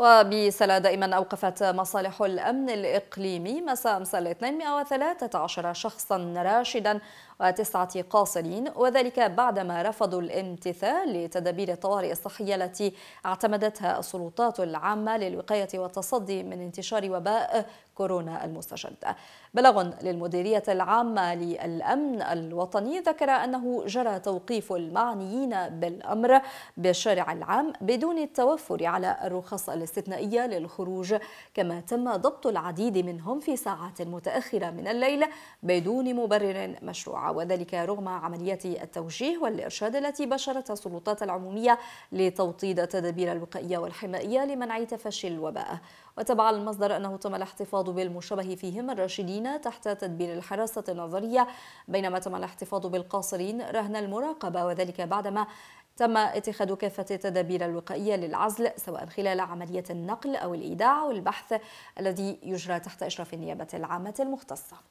وبسلا دائما أوقفت مصالح الأمن الإقليمي مساء أمس الاثنين 113 شخصا راشدا وتسعة قاصرين وذلك بعدما رفضوا الامتثال لتدابير الطوارئ الصحية التي اعتمدتها السلطات العامة للوقاية والتصدي من انتشار وباء كورونا المستجد بلغ للمديرية العامة للأمن الوطني ذكر أنه جرى توقيف المعنيين بالأمر بالشارع العام بدون التوفر على الرخص استثنائية للخروج كما تم ضبط العديد منهم في ساعات متأخرة من الليل بدون مبرر مشروع وذلك رغم عمليات التوجيه والإرشاد التي بشرتها السلطات العمومية لتوطيد التدابير الوقائية والحمائية لمنع تفشي الوباء وتبع المصدر أنه تم الاحتفاظ بالمشبه فيهم الراشدين تحت تدبير الحراسة النظرية بينما تم الاحتفاظ بالقاصرين رهن المراقبة وذلك بعدما تم اتخاذ كافة التدابير الوقائية للعزل سواء خلال عملية النقل أو الإيداع والبحث الذي يجرى تحت إشراف النيابة العامة المختصة